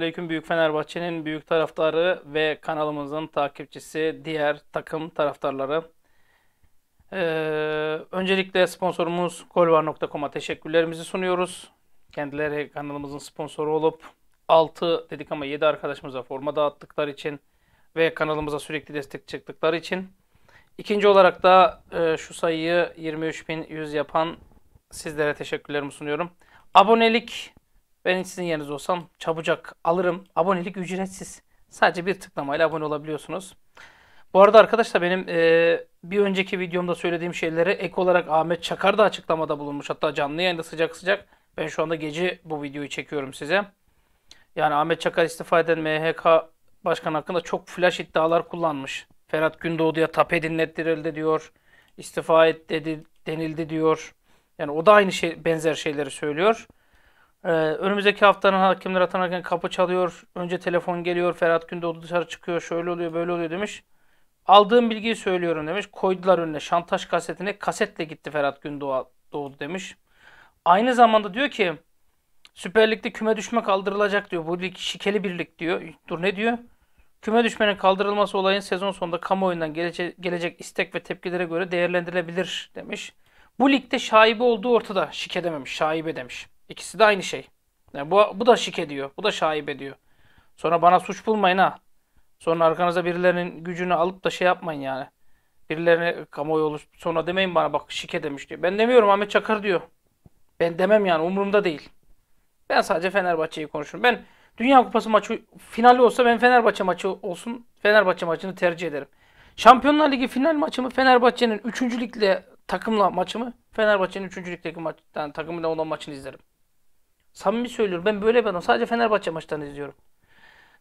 Selamünaleyküm Büyük Fenerbahçe'nin büyük taraftarı ve kanalımızın takipçisi diğer takım taraftarları. Ee, öncelikle sponsorumuz golvar.com'a teşekkürlerimizi sunuyoruz. Kendileri kanalımızın sponsoru olup 6 dedik ama 7 arkadaşımıza forma dağıttıkları için ve kanalımıza sürekli destek çıktıkları için. İkinci olarak da e, şu sayıyı 23.100 yapan sizlere teşekkürlerimi sunuyorum. Abonelik ben sizin yerinizde olsam çabucak alırım. Abonelik ücretsiz. Sadece bir tıklamayla abone olabiliyorsunuz. Bu arada arkadaşlar benim e, bir önceki videomda söylediğim şeylere ek olarak Ahmet Çakar da açıklamada bulunmuş. Hatta canlı yayında sıcak sıcak. Ben şu anda gece bu videoyu çekiyorum size. Yani Ahmet Çakar istifa eden MHK başkanı hakkında çok flash iddialar kullanmış. Ferhat Gündoğdu'ya tape dinlettirildi diyor. İstifa et dedi, denildi diyor. Yani o da aynı şey benzer şeyleri söylüyor. Ee, önümüzdeki haftanın hakimler atanarken kapı çalıyor. Önce telefon geliyor. Ferhat Gündoğdu dışarı çıkıyor. Şöyle oluyor böyle oluyor demiş. Aldığım bilgiyi söylüyorum demiş. Koydular önüne şantaj kasetine. Kasetle gitti Ferhat Gündoğdu demiş. Aynı zamanda diyor ki Süper Lig'de küme düşme kaldırılacak diyor. Bu lig şikeli bir lig diyor. Dur ne diyor? Küme düşmenin kaldırılması olayın sezon sonunda kamuoyundan gelece gelecek istek ve tepkilere göre değerlendirilebilir demiş. Bu ligde şaibe olduğu ortada. Şike dememiş, şaibe demiş. İkisi de aynı şey. Yani bu, bu da şike diyor. Bu da şaibe diyor. Sonra bana suç bulmayın ha. Sonra arkanıza birilerinin gücünü alıp da şey yapmayın yani. Birilerine kamuoyu olur. Sonra demeyin bana bak şike demiş diyor. Ben demiyorum Ahmet Çakır diyor. Ben demem yani umurumda değil. Ben sadece Fenerbahçe'yi konuşurum. Ben Dünya Kupası maçı finali olsa ben Fenerbahçe maçı olsun. Fenerbahçe maçını tercih ederim. Şampiyonlar Ligi final maçı mı Fenerbahçe'nin 3. ligle takımla maçı mı? Fenerbahçe'nin 3. ligdeki maç, yani takımıyla olan maçını izlerim. Samimi söylüyorum. Ben böyle ben sadece Fenerbahçe maçlarını izliyorum.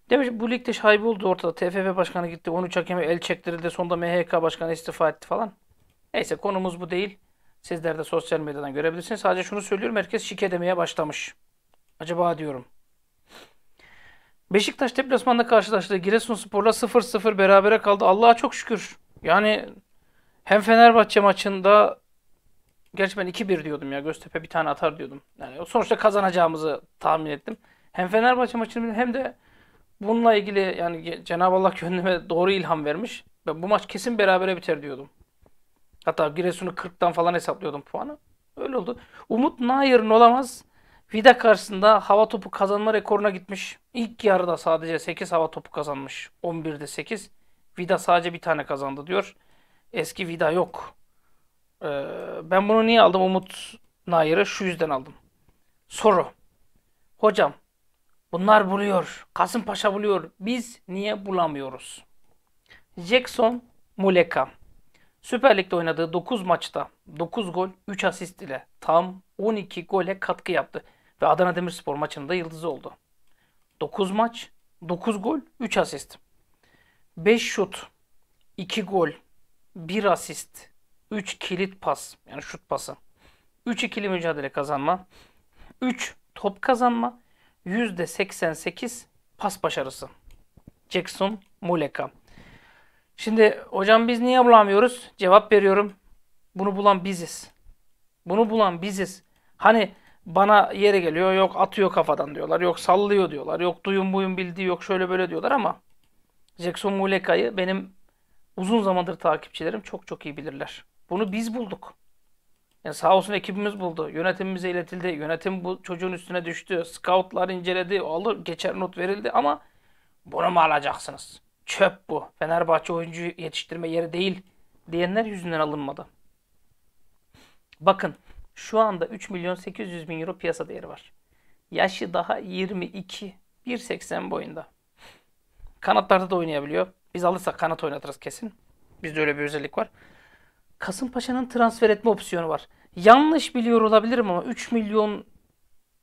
Demiş bu ligde şaibi oldu ortada. TFF başkanı gitti. 13 hakeme el çektirildi. Sonunda MHK başkanı istifa etti falan. Neyse konumuz bu değil. Sizler de sosyal medyadan görebilirsiniz. Sadece şunu söylüyorum. Herkes şike demeye başlamış. Acaba diyorum. Beşiktaş deplasmanda karşılaştı. Giresun Sporla 0-0 berabere kaldı. Allah'a çok şükür. Yani hem Fenerbahçe maçında Gerçi ben 2-1 diyordum ya. Göztepe bir tane atar diyordum. Yani sonuçta kazanacağımızı tahmin ettim. Hem Fenerbahçe maçını hem de bununla ilgili yani Cenab-ı Allah gönlüme doğru ilham vermiş. Ben bu maç kesin berabere biter diyordum. Hatta Giresun'u 40'tan falan hesaplıyordum puanı. Öyle oldu. Umut nayırın olamaz. Vida karşısında hava topu kazanma rekoruna gitmiş. İlk yarıda sadece 8 hava topu kazanmış. 11'de 8. Vida sadece bir tane kazandı diyor. Eski Vida yok. Ee, ben bunu niye aldım Umut Nayır'ı? Şu yüzden aldım. Soru. Hocam bunlar buluyor. Kasımpaşa buluyor. Biz niye bulamıyoruz? Jackson Muleka. Süper Lig'de oynadığı 9 maçta 9 gol 3 asist ile tam 12 gole katkı yaptı. Ve Adana Demirspor maçında yıldızı oldu. 9 maç 9 gol 3 asist. 5 şut 2 gol 1 asist 3 kilit pas yani şut pası. 3 ikili mücadele kazanma. 3 top kazanma. %88 pas başarısı. Jackson Muleka. Şimdi hocam biz niye bulamıyoruz? Cevap veriyorum. Bunu bulan biziz. Bunu bulan biziz. Hani bana yere geliyor yok atıyor kafadan diyorlar. Yok sallıyor diyorlar. Yok duyun buyun bildiği yok şöyle böyle diyorlar ama Jackson Muleka'yı benim uzun zamandır takipçilerim çok çok iyi bilirler. Bunu biz bulduk. Yani sağ olsun ekibimiz buldu. Yönetimimize iletildi. Yönetim bu çocuğun üstüne düştü. Scoutlar inceledi. Alır geçer not verildi ama bunu mu alacaksınız? Çöp bu. Fenerbahçe oyuncu yetiştirme yeri değil diyenler yüzünden alınmadı. Bakın şu anda 3 milyon 800 bin euro piyasa değeri var. Yaşı daha 22. 1.80 boyunda. Kanatlarda da oynayabiliyor. Biz alırsak kanat oynatırız kesin. Bizde öyle bir özellik var. Kasımpaşa'nın transfer etme opsiyonu var. Yanlış biliyor olabilirim ama 3 milyon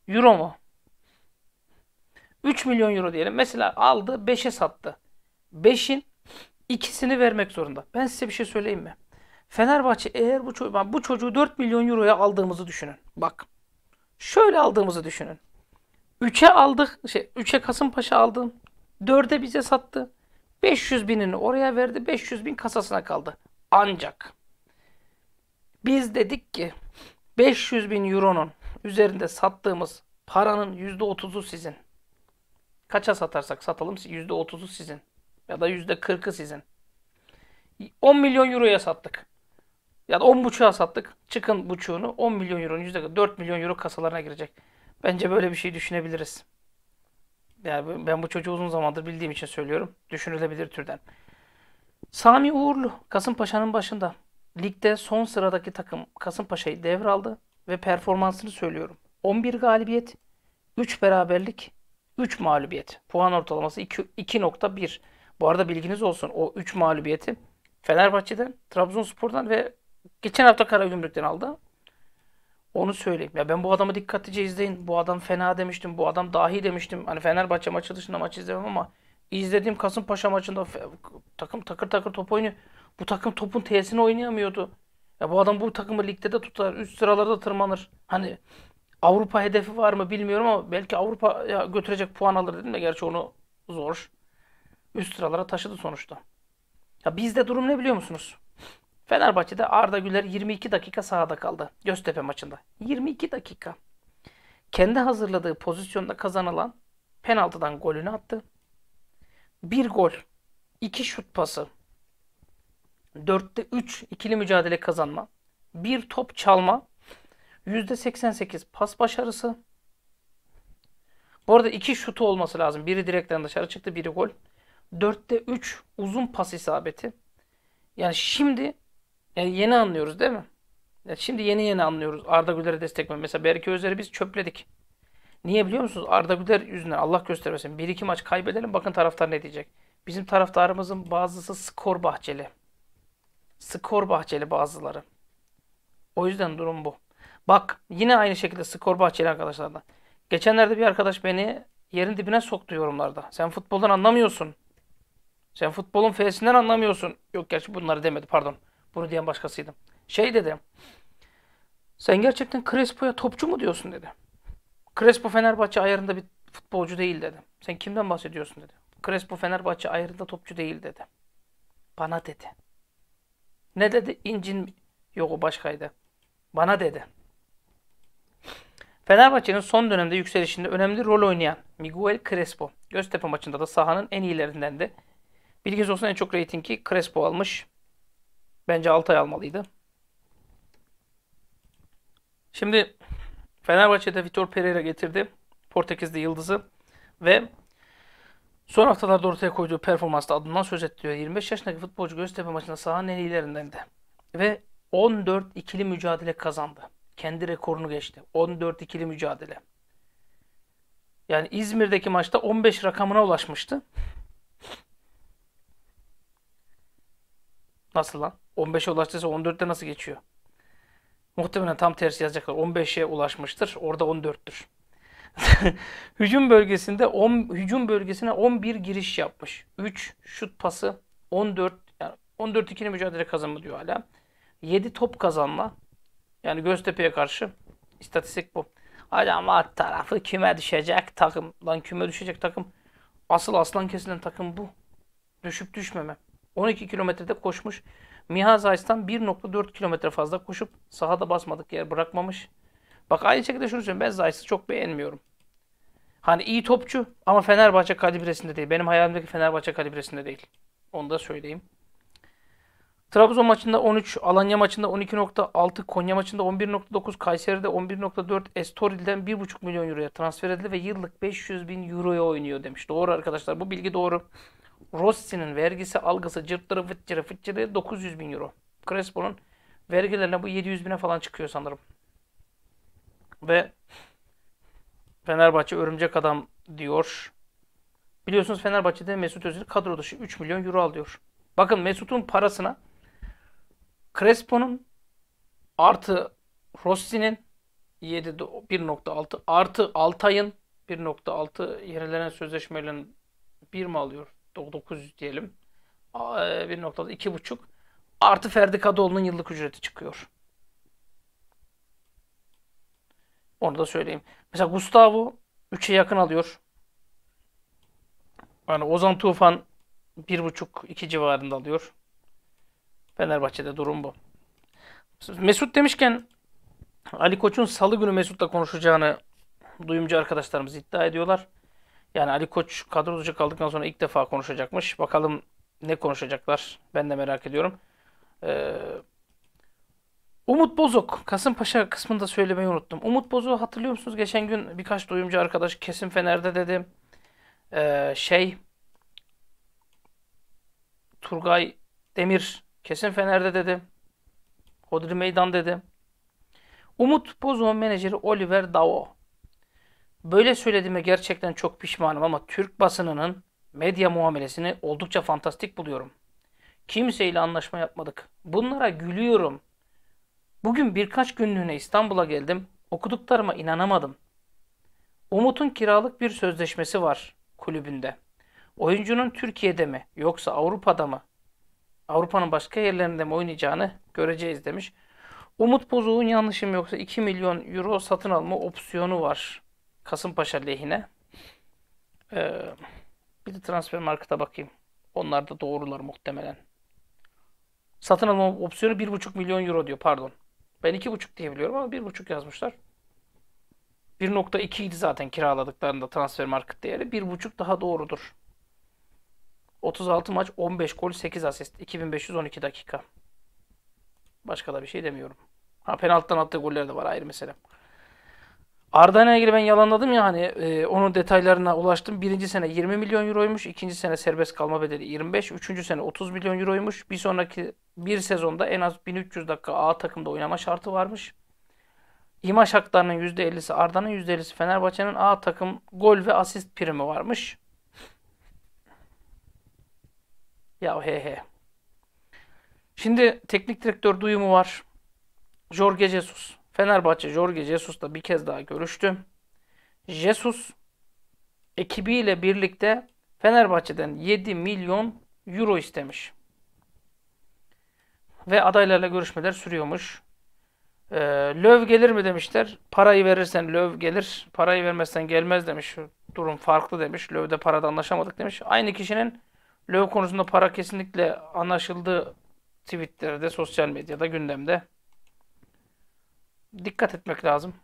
euro mu? 3 milyon euro diyelim. Mesela aldı 5'e sattı. 5'in ikisini vermek zorunda. Ben size bir şey söyleyeyim mi? Fenerbahçe eğer bu, ço- bu çocuğu 4 milyon euroya aldığımızı düşünün. Bak. Şöyle aldığımızı düşünün. 3'e aldık. Şey, 3'e Kasımpaşa aldım. 4'e bize sattı. 500 binini oraya verdi. 500 bin kasasına kaldı. Ancak biz dedik ki 500 bin euronun üzerinde sattığımız paranın %30'u sizin. Kaça satarsak satalım %30'u sizin. Ya da %40'ı sizin. 10 milyon euroya sattık. Ya da 10.5'a sattık. Çıkın buçuğunu 10 milyon euronun yüzde 4 milyon euro kasalarına girecek. Bence böyle bir şey düşünebiliriz. Yani ben bu çocuğu uzun zamandır bildiğim için söylüyorum. Düşünülebilir türden. Sami Uğurlu, Kasımpaşa'nın başında. Ligde son sıradaki takım Kasımpaşa'yı devraldı ve performansını söylüyorum. 11 galibiyet, 3 beraberlik, 3 mağlubiyet. Puan ortalaması 2.1. Bu arada bilginiz olsun o 3 mağlubiyeti Fenerbahçe'den, Trabzonspor'dan ve geçen hafta Karagümrük'ten aldı. Onu söyleyeyim. Ya ben bu adamı dikkatlice izleyin. Bu adam fena demiştim. Bu adam dahi demiştim. Hani Fenerbahçe maçı dışında maç izlemem ama izlediğim Kasımpaşa maçında takım takır takır top oynuyor. Bu takım topun T'sini oynayamıyordu. Ya bu adam bu takımı ligde de tutar. Üst sıralarda tırmanır. Hani Avrupa hedefi var mı bilmiyorum ama belki Avrupa'ya götürecek puan alır dedim de gerçi onu zor. Üst sıralara taşıdı sonuçta. Ya bizde durum ne biliyor musunuz? Fenerbahçe'de Arda Güler 22 dakika sahada kaldı. Göztepe maçında. 22 dakika. Kendi hazırladığı pozisyonda kazanılan penaltıdan golünü attı. Bir gol, iki şut pası, 4'te 3 ikili mücadele kazanma, 1 top çalma, %88 pas başarısı. Bu arada 2 şutu olması lazım. Biri direkten dışarı çıktı, biri gol. 4'te 3 uzun pas isabeti. Yani şimdi yani yeni anlıyoruz değil mi? Yani şimdi yeni yeni anlıyoruz Arda Güler'e destek mi? Mesela Berke Özer'i biz çöpledik. Niye biliyor musunuz? Arda Güler yüzünden Allah göstermesin. Bir iki maç kaybedelim bakın taraftar ne diyecek. Bizim taraftarımızın bazısı skor bahçeli skor bahçeli bazıları. O yüzden durum bu. Bak yine aynı şekilde skor bahçeli arkadaşlardan. Geçenlerde bir arkadaş beni yerin dibine soktu yorumlarda. Sen futboldan anlamıyorsun. Sen futbolun F'sinden anlamıyorsun. Yok gerçi bunları demedi pardon. Bunu diyen başkasıydım. Şey dedi. Sen gerçekten Crespo'ya topçu mu diyorsun dedi. Crespo Fenerbahçe ayarında bir futbolcu değil dedi. Sen kimden bahsediyorsun dedi. Crespo Fenerbahçe ayarında topçu değil dedi. Bana dedi. Ne dedi? İncin yoku başkaydı. Bana dedi. Fenerbahçe'nin son dönemde yükselişinde önemli rol oynayan Miguel Crespo, Göztepe maçında da sahanın en iyilerindendi. Bilginiz olsun en çok reytingi Crespo almış. Bence Altay almalıydı. Şimdi Fenerbahçe'de Vitor Pereira getirdi. Portekizli yıldızı ve Son haftalarda ortaya koyduğu performansta adından söz ettiriyor. 25 yaşındaki futbolcu Göztepe maçında sahanın en iyilerindeydi. Ve 14 ikili mücadele kazandı. Kendi rekorunu geçti. 14 ikili mücadele. Yani İzmir'deki maçta 15 rakamına ulaşmıştı. Nasıl lan? 15'e ulaştıysa 14'te nasıl geçiyor? Muhtemelen tam tersi yazacaklar. 15'e ulaşmıştır. Orada 14'tür. hücum bölgesinde 10 hücum bölgesine 11 giriş yapmış. 3 şut pası, 14 yani 14 ikili mücadele kazanma diyor hala. 7 top kazanma. Yani Göztepe'ye karşı istatistik bu. Hocam alt tarafı küme düşecek takım. Lan küme düşecek takım. Asıl aslan kesilen takım bu. Düşüp düşmeme. 12 kilometrede koşmuş. Mihaz Ays'tan 1.4 kilometre fazla koşup sahada basmadık yer bırakmamış. Bak aynı şekilde şunu söyleyeyim. Ben Zayt'ı çok beğenmiyorum. Hani iyi topçu ama Fenerbahçe kalibresinde değil. Benim hayalimdeki Fenerbahçe kalibresinde değil. Onu da söyleyeyim. Trabzon maçında 13, Alanya maçında 12.6, Konya maçında 11.9, Kayseri'de 11.4, Estoril'den 1.5 milyon euroya transfer edildi ve yıllık 500 bin euroya oynuyor demiş. Doğru arkadaşlar bu bilgi doğru. Rossi'nin vergisi, algısı, cırtları, fıtçırı, fıtçırı 900 bin euro. Crespo'nun vergilerine bu 700 bine falan çıkıyor sanırım. Ve Fenerbahçe örümcek adam diyor. Biliyorsunuz Fenerbahçe'de Mesut Özil kadro dışı 3 milyon euro alıyor. Bakın Mesut'un parasına Crespo'nun artı Rossi'nin 7'de 1.6 artı Altay'ın 1.6 yenilenen sözleşmelerin 1 mi alıyor? 900 diyelim. 1.6 2.5 e, artı Ferdi Kadıoğlu'nun yıllık ücreti çıkıyor. Onu da söyleyeyim. Mesela Gustavo 3'e yakın alıyor. Yani Ozan Tufan 1.5-2 civarında alıyor. Fenerbahçe'de durum bu. Mesut demişken Ali Koç'un salı günü Mesut'la konuşacağını duyumcu arkadaşlarımız iddia ediyorlar. Yani Ali Koç kadro dışı kaldıktan sonra ilk defa konuşacakmış. Bakalım ne konuşacaklar. Ben de merak ediyorum. Ee, Umut Bozok. Kasımpaşa kısmında söylemeyi unuttum. Umut Bozok'u hatırlıyor musunuz? Geçen gün birkaç duyumcu arkadaş kesin Fener'de dedim. Ee, şey Turgay Demir kesin Fener'de dedi. Hodri Meydan dedi. Umut Bozok'un menajeri Oliver Dao. Böyle söylediğime gerçekten çok pişmanım ama Türk basınının medya muamelesini oldukça fantastik buluyorum. Kimseyle anlaşma yapmadık. Bunlara gülüyorum. Bugün birkaç günlüğüne İstanbul'a geldim. Okuduklarıma inanamadım. Umut'un kiralık bir sözleşmesi var kulübünde. Oyuncunun Türkiye'de mi yoksa Avrupa'da mı? Avrupa'nın başka yerlerinde mi oynayacağını göreceğiz demiş. Umut Bozuk'un yanlışım yoksa 2 milyon euro satın alma opsiyonu var Kasımpaşa lehine. Ee, bir de transfer markete bakayım. Onlar da doğrular muhtemelen. Satın alma opsiyonu 1,5 milyon euro diyor pardon. Ben iki buçuk diye biliyorum ama bir buçuk yazmışlar. 1.2 idi zaten kiraladıklarında transfer market değeri. Bir buçuk daha doğrudur. 36 maç 15 gol 8 asist 2512 dakika. Başka da bir şey demiyorum. Ha penaltıdan attığı goller de var ayrı mesele. Arda'yla ilgili ben yalanladım ya hani e, onun detaylarına ulaştım. Birinci sene 20 milyon euroymuş. ikinci sene serbest kalma bedeli 25. Üçüncü sene 30 milyon euroymuş. Bir sonraki bir sezonda en az 1300 dakika A takımda oynama şartı varmış. İmaj haklarının %50'si Arda'nın %50'si Fenerbahçe'nin A takım gol ve asist primi varmış. Ya he he. Şimdi teknik direktör duyumu var. Jorge Jesus. Fenerbahçe Jorge Jesus'la bir kez daha görüştü. Jesus ekibiyle birlikte Fenerbahçe'den 7 milyon euro istemiş. Ve adaylarla görüşmeler sürüyormuş. Ee, löv gelir mi demişler. Parayı verirsen löv gelir. Parayı vermezsen gelmez demiş. Durum farklı demiş. Löv'de parada anlaşamadık demiş. Aynı kişinin löv konusunda para kesinlikle anlaşıldığı tweetlerde, sosyal medyada, gündemde dikkat etmek lazım.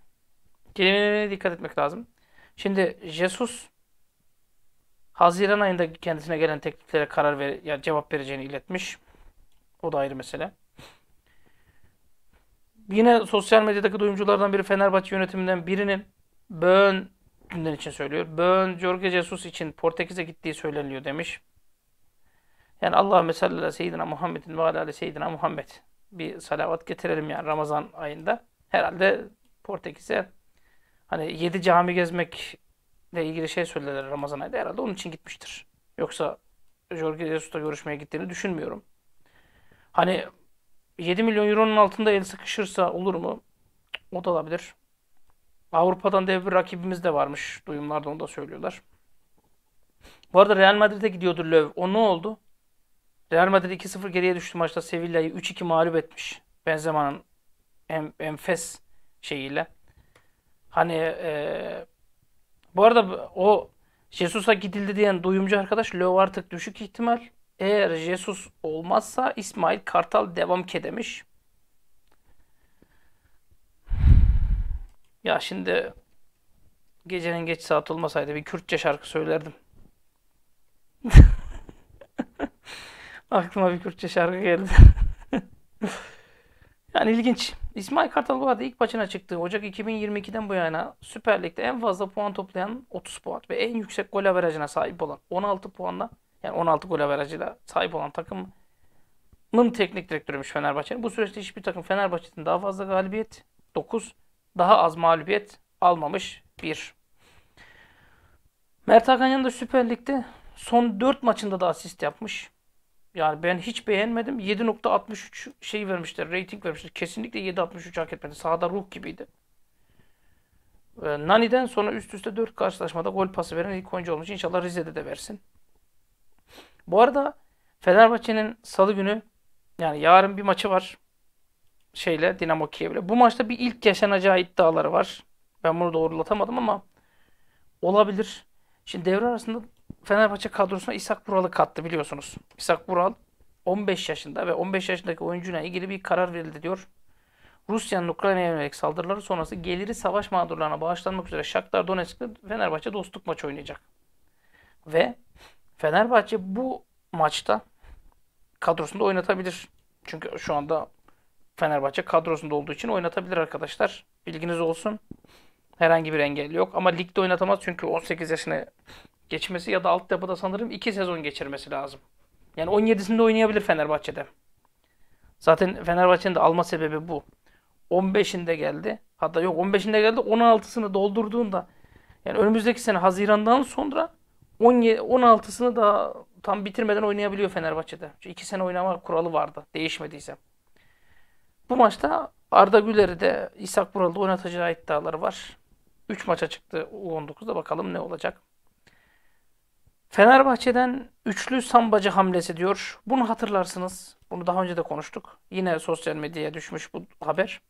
Kelimelerine dikkat etmek lazım. Şimdi Jesus Haziran ayında kendisine gelen tekliflere karar ver, yani cevap vereceğini iletmiş. O da ayrı mesele. Yine sosyal medyadaki duyumculardan biri Fenerbahçe yönetiminden birinin Bön günden için söylüyor. Bön Jorge Jesus için Portekiz'e gittiği söyleniliyor demiş. Yani Allah mesela Seyyidina Muhammed'in ve alâle Seyyidina Muhammed bir salavat getirelim yani Ramazan ayında herhalde Portekiz'e hani yedi cami gezmekle ilgili şey söylediler Ramazan ayında herhalde onun için gitmiştir. Yoksa Jorge Jesus'la görüşmeye gittiğini düşünmüyorum. Hani 7 milyon euronun altında el sıkışırsa olur mu? O da olabilir. Avrupa'dan dev bir rakibimiz de varmış. Duyumlarda onu da söylüyorlar. Bu arada Real Madrid'e gidiyordu Löw. O ne oldu? Real Madrid 2-0 geriye düştü maçta. Sevilla'yı 3-2 mağlup etmiş. Benzema'nın en, enfes şeyiyle. Hani e, bu arada o Jesus'a gidildi diyen duyumcu arkadaş Löw artık düşük ihtimal. Eğer Jesus olmazsa İsmail Kartal devam ke demiş. Ya şimdi gecenin geç saat olmasaydı bir Kürtçe şarkı söylerdim. Aklıma bir Kürtçe şarkı geldi. yani ilginç. İsmail Kartal bu arada ilk maçına çıktığı Ocak 2022'den bu yana Süper Lig'de en fazla puan toplayan 30 puan ve en yüksek gol averajına sahip olan 16 puanla yani 16 gol averajıyla sahip olan takımın teknik direktörüymüş Fenerbahçe'nin. Bu süreçte hiçbir takım Fenerbahçe'den daha fazla galibiyet 9, daha az mağlubiyet almamış 1. Mert Hakan yanında Süper Lig'de son 4 maçında da asist yapmış. Yani ben hiç beğenmedim. 7.63 şey vermişler, rating vermişler. Kesinlikle 7.63 hak etmedi. Sağda ruh gibiydi. Ee, Nani'den sonra üst üste 4 karşılaşmada gol pası veren ilk oyuncu olmuş. İnşallah Rize'de de versin. Bu arada Fenerbahçe'nin salı günü yani yarın bir maçı var. Şeyle Dinamo Kiev'le. Bu maçta bir ilk yaşanacağı iddiaları var. Ben bunu doğrulatamadım ama olabilir. Şimdi devre arasında Fenerbahçe kadrosuna İshak Bural'ı kattı biliyorsunuz. İshak Bural 15 yaşında ve 15 yaşındaki oyuncuyla ilgili bir karar verildi diyor. Rusya'nın Ukrayna'ya yönelik saldırıları sonrası geliri savaş mağdurlarına bağışlanmak üzere Shakhtar Donetsk'te Fenerbahçe dostluk maçı oynayacak. Ve Fenerbahçe bu maçta kadrosunda oynatabilir. Çünkü şu anda Fenerbahçe kadrosunda olduğu için oynatabilir arkadaşlar. Bilginiz olsun. Herhangi bir engel yok. Ama ligde oynatamaz çünkü 18 yaşına geçmesi ya da alt altyapıda sanırım 2 sezon geçirmesi lazım. Yani 17'sinde oynayabilir Fenerbahçe'de. Zaten Fenerbahçe'nin de alma sebebi bu. 15'inde geldi. Hatta yok 15'inde geldi 16'sını doldurduğunda yani önümüzdeki sene Haziran'dan sonra 17, 16'sını da tam bitirmeden oynayabiliyor Fenerbahçe'de. Çünkü 2 sene oynama kuralı vardı değişmediyse. Bu maçta Arda Güler'i de İshak Buralı'da oynatacağı iddiaları var. 3 maça çıktı U19'da bakalım ne olacak. Fenerbahçe'den üçlü sambacı hamlesi diyor. Bunu hatırlarsınız. Bunu daha önce de konuştuk. Yine sosyal medyaya düşmüş bu haber.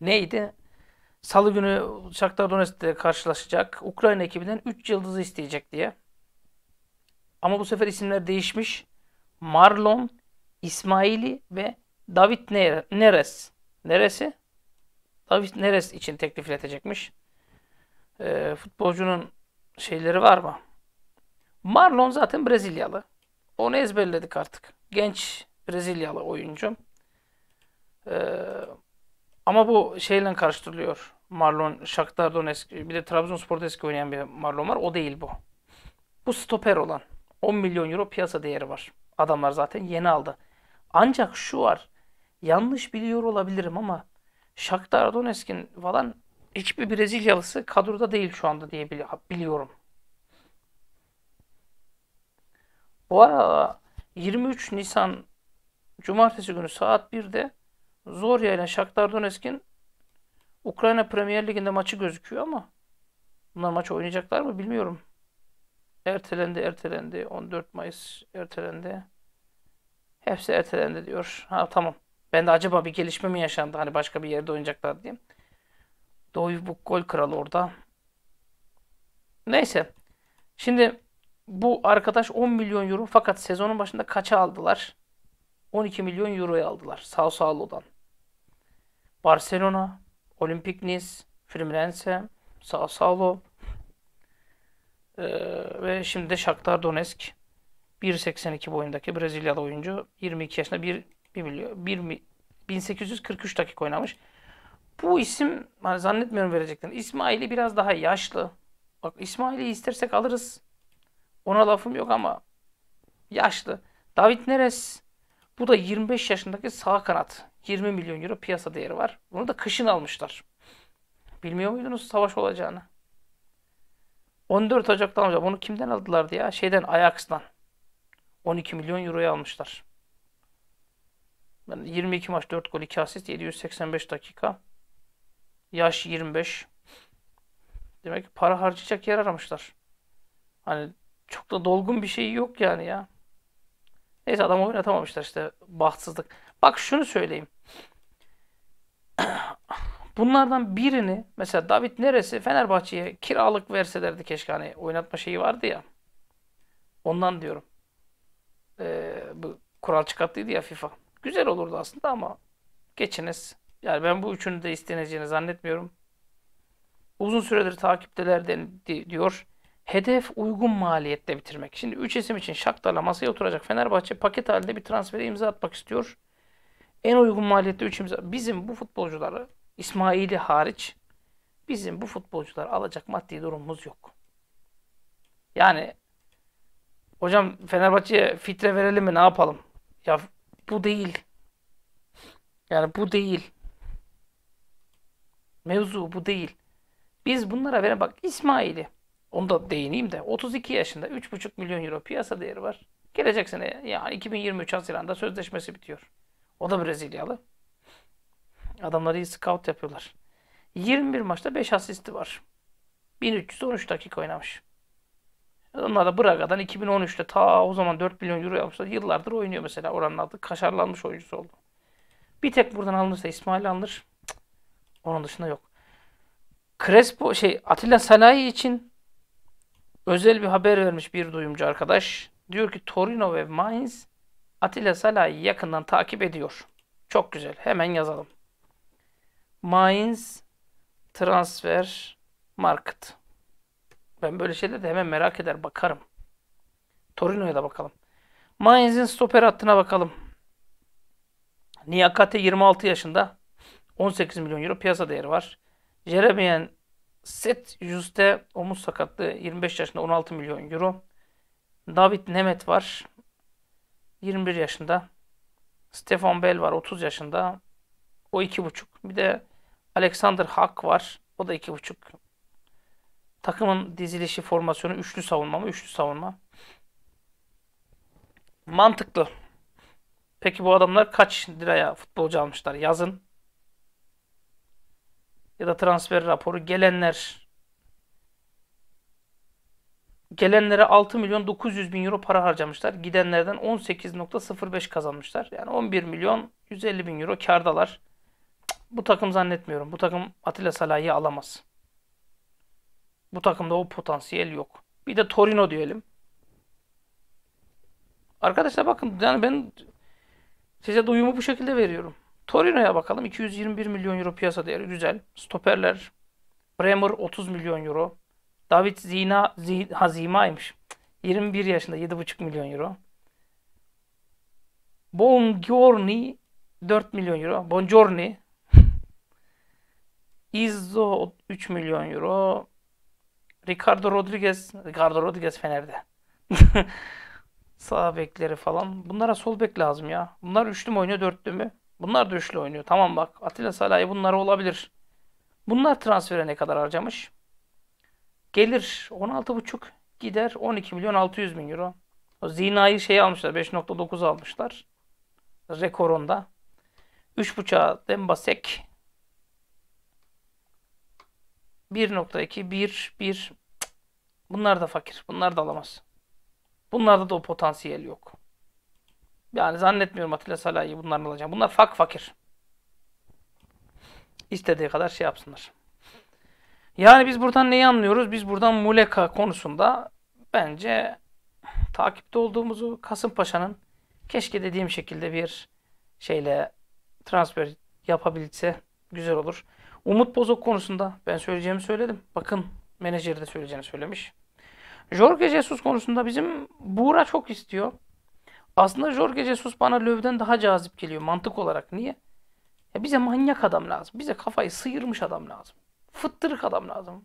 Neydi? Salı günü Shakhtar Donetsk'te karşılaşacak. Ukrayna ekibinden 3 yıldızı isteyecek diye. Ama bu sefer isimler değişmiş. Marlon, İsmaili ve David Neres. Neresi? David Neres için teklif iletecekmiş. E, futbolcunun şeyleri var mı? Marlon zaten Brezilyalı. Onu ezberledik artık. Genç Brezilyalı oyuncu. Ee, ama bu şeyle karıştırılıyor. Marlon Shakhtar Donetsk bir de Trabzonspor'da eski oynayan bir Marlon var. O değil bu. Bu stoper olan. 10 milyon euro piyasa değeri var. Adamlar zaten yeni aldı. Ancak şu var. Yanlış biliyor olabilirim ama Shakhtar Donetsk'in falan hiçbir Brezilyalısı kadroda değil şu anda diye biliyorum. Bu arada 23 Nisan Cumartesi günü saat 1'de Zorya ile Shakhtar Donetsk'in Ukrayna Premier Ligi'nde maçı gözüküyor ama bunlar maçı oynayacaklar mı bilmiyorum. Ertelendi, ertelendi. 14 Mayıs ertelendi. Hepsi ertelendi diyor. Ha tamam. Ben de acaba bir gelişme mi yaşandı? Hani başka bir yerde oynayacaklar diye. Doğu bu gol kralı orada. Neyse. Şimdi bu arkadaş 10 milyon euro fakat sezonun başında kaça aldılar? 12 milyon euroya aldılar Sao Paulo'dan. Barcelona, Olimpik Nice, Fluminense, sağ Paulo ee, ve şimdi de Shakhtar Donetsk. 1.82 boyundaki Brezilyalı oyuncu 22 yaşında 1, 1 milyon 1, 1843 dakika oynamış. Bu isim hani zannetmiyorum vereceklerini. İsmail'i biraz daha yaşlı. Bak İsmail'i istersek alırız. Ona lafım yok ama yaşlı. David Neres bu da 25 yaşındaki sağ kanat. 20 milyon euro piyasa değeri var. Bunu da kışın almışlar. Bilmiyor muydunuz savaş olacağını? 14 Ocak'tan almışlar. Bunu kimden aldılardı ya? Şeyden Ajax'tan. 12 milyon euroya almışlar. Yani 22 maç 4 gol 2 asist 785 dakika. Yaş 25. Demek ki para harcayacak yer aramışlar. Hani çok da dolgun bir şey yok yani ya. Neyse adam oynatamamışlar işte bahtsızlık. Bak şunu söyleyeyim. Bunlardan birini mesela David neresi Fenerbahçe'ye kiralık verselerdi keşke hani oynatma şeyi vardı ya. Ondan diyorum. Ee, bu kural çıkarttıydı ya FIFA. Güzel olurdu aslında ama geçiniz. Yani ben bu üçünü de isteneceğini zannetmiyorum. Uzun süredir takipteler diyor. Hedef uygun maliyette bitirmek. Şimdi 3 isim için Şaktar'la masaya oturacak Fenerbahçe paket halinde bir transfere imza atmak istiyor. En uygun maliyette 3 imza. Bizim bu futbolcuları İsmail'i hariç bizim bu futbolcular alacak maddi durumumuz yok. Yani hocam Fenerbahçe'ye fitre verelim mi ne yapalım? Ya bu değil. Yani bu değil. Mevzu bu değil. Biz bunlara veren bak İsmail'i. Onu da değineyim de. 32 yaşında 3,5 milyon euro piyasa değeri var. Gelecek sene yani 2023 Haziran'da sözleşmesi bitiyor. O da Brezilyalı. Adamları iyi scout yapıyorlar. 21 maçta 5 asisti var. 1313 dakika oynamış. Onlar da Braga'dan 2013'te ta o zaman 4 milyon euro yapmışlar. Yıllardır oynuyor mesela oranın adı. Kaşarlanmış oyuncusu oldu. Bir tek buradan alınırsa İsmail alınır. Onun dışında yok. Crespo şey Atilla Salahi için özel bir haber vermiş bir duyumcu arkadaş. Diyor ki Torino ve Mainz Atilla Salahi'yi yakından takip ediyor. Çok güzel. Hemen yazalım. Mainz transfer market. Ben böyle şeyleri de hemen merak eder bakarım. Torino'ya da bakalım. Mainz'in stoper hattına bakalım. Niyakate 26 yaşında. 18 milyon euro piyasa değeri var. Jeremeyen Set Juste omuz sakatlığı 25 yaşında 16 milyon euro. David Nemet var. 21 yaşında. Stefan Bell var 30 yaşında. O 2,5. Bir de Alexander Hak var. O da 2,5. Takımın dizilişi, formasyonu üçlü savunma mı? Üçlü savunma. Mantıklı. Peki bu adamlar kaç liraya futbolcu almışlar yazın? ya da transfer raporu gelenler gelenlere 6 milyon 900 bin euro para harcamışlar. Gidenlerden 18.05 kazanmışlar. Yani 11 milyon 150 bin euro kardalar. Bu takım zannetmiyorum. Bu takım Atilla Salah'ı alamaz. Bu takımda o potansiyel yok. Bir de Torino diyelim. Arkadaşlar bakın yani ben size duyumu bu şekilde veriyorum. Torino'ya bakalım. 221 milyon euro piyasa değeri. Güzel. Stoperler. Bremer 30 milyon euro. David Zina Z, ha, Zima'ymış. 21 yaşında 7,5 milyon euro. Bongiorni 4 milyon euro. Bongiorni Izzo 3 milyon euro. Ricardo Rodriguez Ricardo Rodriguez Fener'de. Sağ bekleri falan. Bunlara sol bek lazım ya. Bunlar üçlü mü oynuyor dörtlü mü? Bunlar da üçlü oynuyor. Tamam bak Atilla Salah'ı bunlara olabilir. Bunlar transfere ne kadar harcamış? Gelir 16,5 gider 12 milyon 600 bin euro. O Zina'yı şey almışlar 5.9 almışlar. Rekorunda. 3.5'a Dembasek 1.2 1 1 Bunlar da fakir. Bunlar da alamaz. Bunlarda da o potansiyel yok. Yani zannetmiyorum Atilla Salah'ı bunların alacağım. Bunlar fak fakir. İstediği kadar şey yapsınlar. Yani biz buradan neyi anlıyoruz? Biz buradan Muleka konusunda bence takipte olduğumuzu Kasımpaşa'nın keşke dediğim şekilde bir şeyle transfer yapabilse güzel olur. Umut Bozok konusunda ben söyleyeceğimi söyledim. Bakın menajeri de söyleyeceğini söylemiş. Jorge Jesus konusunda bizim Buğra çok istiyor. Aslında Jorge Jesus bana Löv'den daha cazip geliyor mantık olarak. Niye? Ya bize manyak adam lazım. Bize kafayı sıyırmış adam lazım. Fıttırık adam lazım.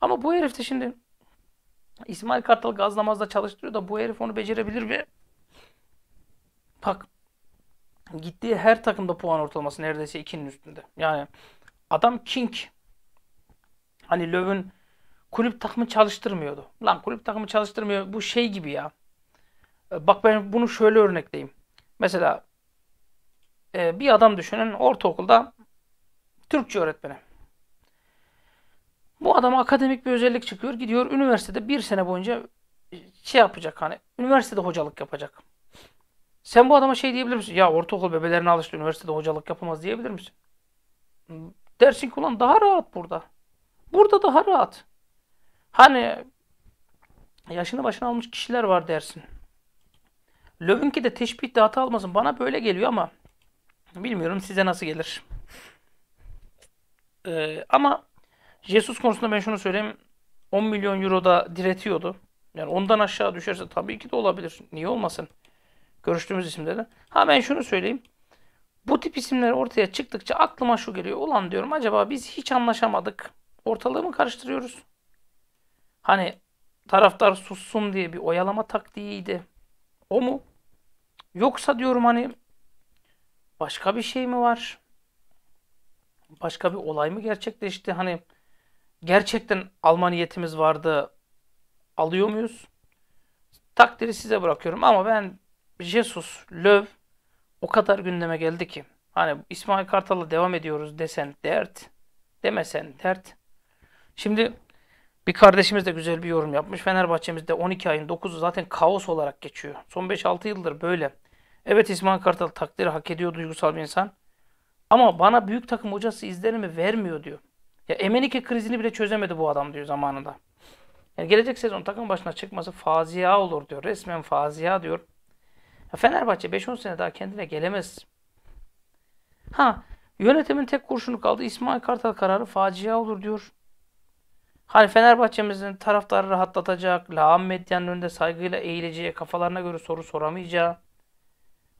Ama bu herif de şimdi İsmail Kartal gazlamazda çalıştırıyor da bu herif onu becerebilir mi? Bak gittiği her takımda puan ortalaması neredeyse ikinin üstünde. Yani adam king. Hani Löw'ün kulüp takımı çalıştırmıyordu. Lan kulüp takımı çalıştırmıyor. Bu şey gibi ya. Bak ben bunu şöyle örnekleyeyim. Mesela e, bir adam düşünün ortaokulda Türkçe öğretmeni. Bu adam akademik bir özellik çıkıyor. Gidiyor üniversitede bir sene boyunca şey yapacak hani. Üniversitede hocalık yapacak. Sen bu adama şey diyebilir misin? Ya ortaokul bebelerine alıştı üniversitede hocalık yapamaz diyebilir misin? Dersin ki ulan daha rahat burada. Burada daha rahat. Hani yaşını başına almış kişiler var dersin. Lövinki de teşbih de hata almasın. Bana böyle geliyor ama bilmiyorum size nasıl gelir. Ee, ama Jesus konusunda ben şunu söyleyeyim. 10 milyon euro da diretiyordu. Yani ondan aşağı düşerse tabii ki de olabilir. Niye olmasın? Görüştüğümüz isimlerden. Ha ben şunu söyleyeyim. Bu tip isimler ortaya çıktıkça aklıma şu geliyor. Ulan diyorum acaba biz hiç anlaşamadık. Ortalığı mı karıştırıyoruz? Hani taraftar sussun diye bir oyalama taktiğiydi. O mu? Yoksa diyorum hani başka bir şey mi var? Başka bir olay mı gerçekleşti? Hani gerçekten alma niyetimiz vardı. Alıyor muyuz? Takdiri size bırakıyorum ama ben Jesus, Löw o kadar gündeme geldi ki. Hani İsmail Kartal'la devam ediyoruz desen dert, demesen dert. Şimdi bir kardeşimiz de güzel bir yorum yapmış. Fenerbahçe'mizde 12 ayın 9'u zaten kaos olarak geçiyor. Son 5-6 yıldır böyle. Evet İsmail Kartal takdiri hak ediyor duygusal bir insan. Ama bana büyük takım hocası izlerimi vermiyor diyor. Ya Emenike krizini bile çözemedi bu adam diyor zamanında. Yani gelecek sezon takım başına çıkması fazia olur diyor. Resmen fazia diyor. Ya Fenerbahçe 5-10 sene daha kendine gelemez. Ha yönetimin tek kurşunu kaldı. İsmail Kartal kararı facia olur diyor. Hani Fenerbahçe'mizin taraftarı rahatlatacak, lağım medyanın önünde saygıyla eğileceği, kafalarına göre soru soramayacağı,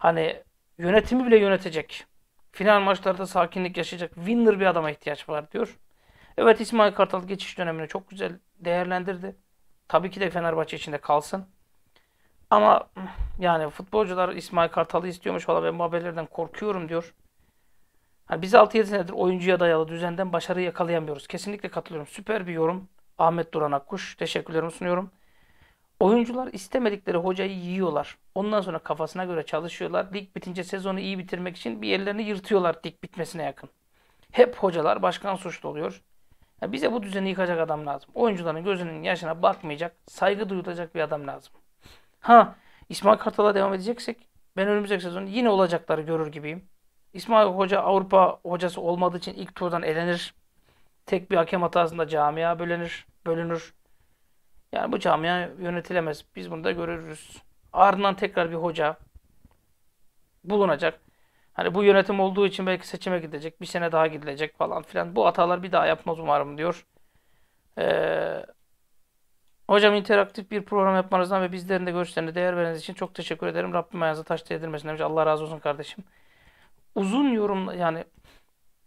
Hani yönetimi bile yönetecek. Final maçlarda sakinlik yaşayacak. Winner bir adama ihtiyaç var diyor. Evet İsmail Kartal geçiş dönemini çok güzel değerlendirdi. Tabii ki de Fenerbahçe içinde kalsın. Ama yani futbolcular İsmail Kartal'ı istiyormuş. falan ben bu haberlerden korkuyorum diyor. Yani biz 6-7 senedir oyuncuya dayalı düzenden başarı yakalayamıyoruz. Kesinlikle katılıyorum. Süper bir yorum. Ahmet Duran Akkuş. Teşekkürlerimi sunuyorum. Oyuncular istemedikleri hocayı yiyorlar. Ondan sonra kafasına göre çalışıyorlar. Lig bitince sezonu iyi bitirmek için bir yerlerini yırtıyorlar lig bitmesine yakın. Hep hocalar başkan suçlu oluyor. Ya bize bu düzeni yıkacak adam lazım. Oyuncuların gözünün yaşına bakmayacak, saygı duyulacak bir adam lazım. Ha, İsmail Kartal'a devam edeceksek ben önümüzdeki sezon yine olacakları görür gibiyim. İsmail Hoca Avrupa hocası olmadığı için ilk turdan elenir. Tek bir hakem hatasında camia bölünür. bölünür. Yani bu camia yönetilemez. Biz bunu da görürüz. Ardından tekrar bir hoca bulunacak. Hani bu yönetim olduğu için belki seçime gidecek. Bir sene daha gidilecek falan filan. Bu hatalar bir daha yapmaz umarım diyor. Ee, hocam interaktif bir program yapmanızdan ve bizlerin de görüşlerine değer verdiğiniz için çok teşekkür ederim. Rabbim ayağınıza taş değdirmesin demiş. Allah razı olsun kardeşim. Uzun yorum yani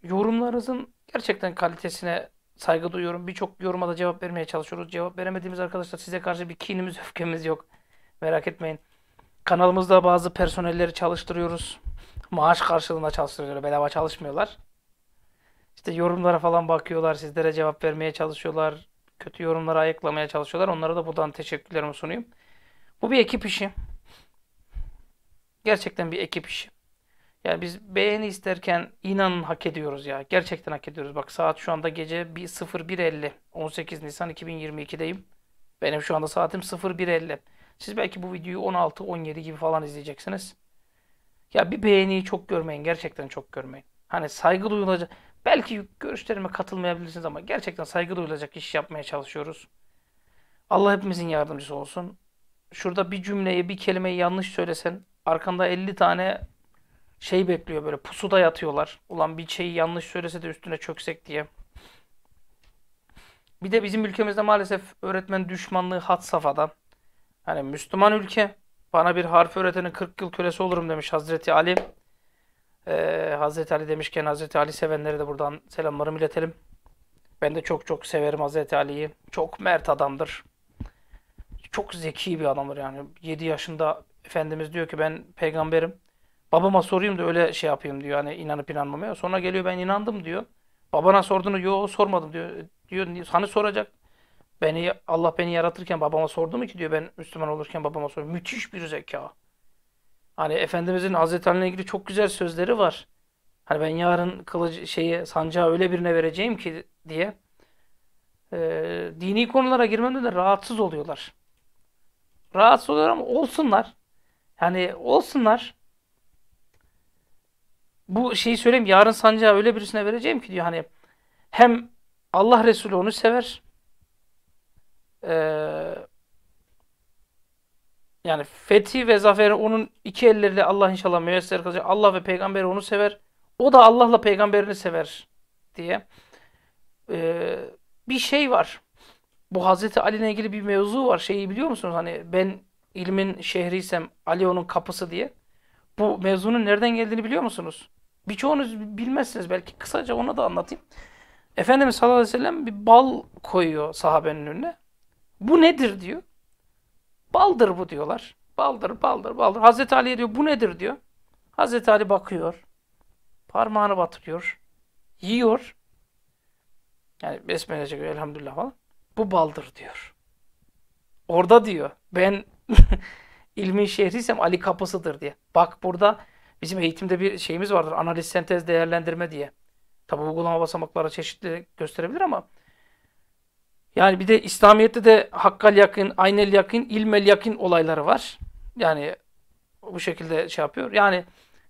yorumlarınızın gerçekten kalitesine saygı duyuyorum. Birçok yoruma da cevap vermeye çalışıyoruz. Cevap veremediğimiz arkadaşlar size karşı bir kinimiz, öfkemiz yok. Merak etmeyin. Kanalımızda bazı personelleri çalıştırıyoruz. Maaş karşılığında çalıştırıyorlar. Bedava çalışmıyorlar. İşte yorumlara falan bakıyorlar. Sizlere cevap vermeye çalışıyorlar. Kötü yorumları ayıklamaya çalışıyorlar. Onlara da buradan teşekkürlerimi sunayım. Bu bir ekip işi. Gerçekten bir ekip işi. Yani biz beğeni isterken inanın hak ediyoruz ya. Gerçekten hak ediyoruz. Bak saat şu anda gece 01.50. 18 Nisan 2022'deyim. Benim şu anda saatim 01.50. Siz belki bu videoyu 16-17 gibi falan izleyeceksiniz. Ya bir beğeniyi çok görmeyin. Gerçekten çok görmeyin. Hani saygı duyulacak. Belki görüşlerime katılmayabilirsiniz ama gerçekten saygı duyulacak iş yapmaya çalışıyoruz. Allah hepimizin yardımcısı olsun. Şurada bir cümleyi, bir kelimeyi yanlış söylesen arkanda 50 tane şey bekliyor böyle pusuda yatıyorlar. Ulan bir şeyi yanlış söylese de üstüne çöksek diye. Bir de bizim ülkemizde maalesef öğretmen düşmanlığı had safhada. Hani Müslüman ülke bana bir harf öğretenin 40 yıl kölesi olurum demiş Hazreti Ali. Ee, Hazreti Ali demişken Hazreti Ali sevenleri de buradan selamlarımı iletelim. Ben de çok çok severim Hazreti Ali'yi. Çok mert adamdır. Çok zeki bir adamdır yani. 7 yaşında Efendimiz diyor ki ben peygamberim. Babama sorayım da öyle şey yapayım diyor. Hani inanıp inanmamaya. Sonra geliyor ben inandım diyor. Babana sorduğunu yok sormadım diyor. diyor. Hani soracak. Beni Allah beni yaratırken babama sordu mu ki diyor ben Müslüman olurken babama sordum. Müthiş bir zeka. Hani Efendimizin Hazreti Ali'yle ilgili çok güzel sözleri var. Hani ben yarın kılıcı şeyi sancağı öyle birine vereceğim ki diye. Ee, dini konulara girmemde de rahatsız oluyorlar. Rahatsız oluyorlar ama olsunlar. Yani olsunlar bu şeyi söyleyeyim yarın sancağı öyle birisine vereceğim ki diyor hani hem Allah Resulü onu sever e, yani fethi ve zaferi onun iki elleriyle Allah inşallah müyesser kılacak. Allah ve peygamberi onu sever. O da Allah'la peygamberini sever diye. Ee, bir şey var. Bu Hazreti Ali'ne ilgili bir mevzu var. Şeyi biliyor musunuz? Hani ben ilmin şehriysem Ali onun kapısı diye. Bu mevzunun nereden geldiğini biliyor musunuz? Birçoğunuz bilmezsiniz belki. Kısaca ona da anlatayım. Efendimiz sallallahu aleyhi ve sellem bir bal koyuyor sahabenin önüne. Bu nedir diyor. Baldır bu diyorlar. Baldır, baldır, baldır. Hazreti Ali diyor bu nedir diyor. Hazreti Ali bakıyor. Parmağını batırıyor. Yiyor. Yani besmele çekiyor elhamdülillah falan. Bu baldır diyor. Orada diyor. Ben ilmin şehriysem Ali kapısıdır diye. Bak burada bizim eğitimde bir şeyimiz vardır. Analiz, sentez, değerlendirme diye. Tabi uygulama basamakları çeşitli gösterebilir ama yani bir de İslamiyet'te de hakkal yakın, aynel yakın, ilmel yakın olayları var. Yani bu şekilde şey yapıyor. Yani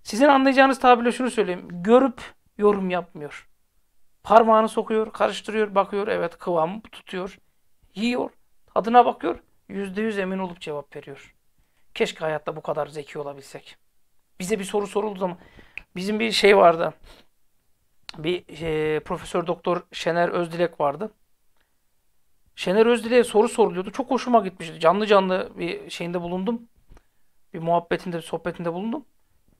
sizin anlayacağınız tabirle şunu söyleyeyim. Görüp yorum yapmıyor. Parmağını sokuyor, karıştırıyor, bakıyor. Evet kıvamı tutuyor. Yiyor. tadına bakıyor. Yüzde yüz emin olup cevap veriyor. Keşke hayatta bu kadar zeki olabilsek. Bize bir soru soruldu zaman bizim bir şey vardı. Bir e, Profesör Doktor Şener Özdilek vardı. Şener Özdilek'e soru soruluyordu. Çok hoşuma gitmişti. Canlı canlı bir şeyinde bulundum. Bir muhabbetinde, bir sohbetinde bulundum.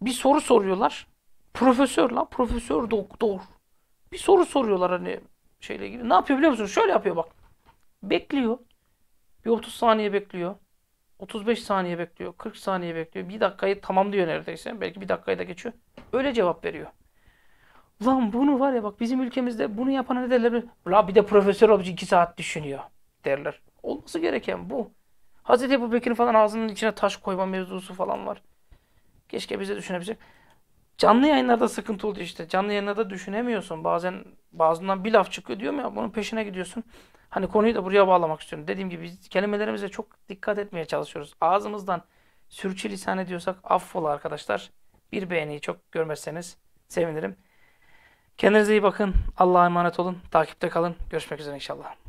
Bir soru soruyorlar. Profesör lan, profesör doktor. Bir soru soruyorlar hani şeyle ilgili. Ne yapıyor biliyor musun? Şöyle yapıyor bak. Bekliyor. Bir 30 saniye bekliyor. 35 saniye bekliyor, 40 saniye bekliyor, bir dakikayı tamamlıyor neredeyse. Belki bir dakikayı da geçiyor. Öyle cevap veriyor. Lan bunu var ya bak bizim ülkemizde bunu yapana ne derler? La bir de profesör olmuş 2 saat düşünüyor derler. Olması gereken bu. Hazreti Ebu Bekir'in falan ağzının içine taş koyma mevzusu falan var. Keşke bize düşünebilsek. Canlı yayınlarda sıkıntı oldu işte. Canlı yayınlarda düşünemiyorsun. Bazen bazından bir laf çıkıyor diyorum ya bunun peşine gidiyorsun. Hani konuyu da buraya bağlamak istiyorum. Dediğim gibi biz kelimelerimize çok dikkat etmeye çalışıyoruz. Ağzımızdan sürçülisan ediyorsak affola arkadaşlar. Bir beğeniyi çok görmezseniz sevinirim. Kendinize iyi bakın. Allah'a emanet olun. Takipte kalın. Görüşmek üzere inşallah.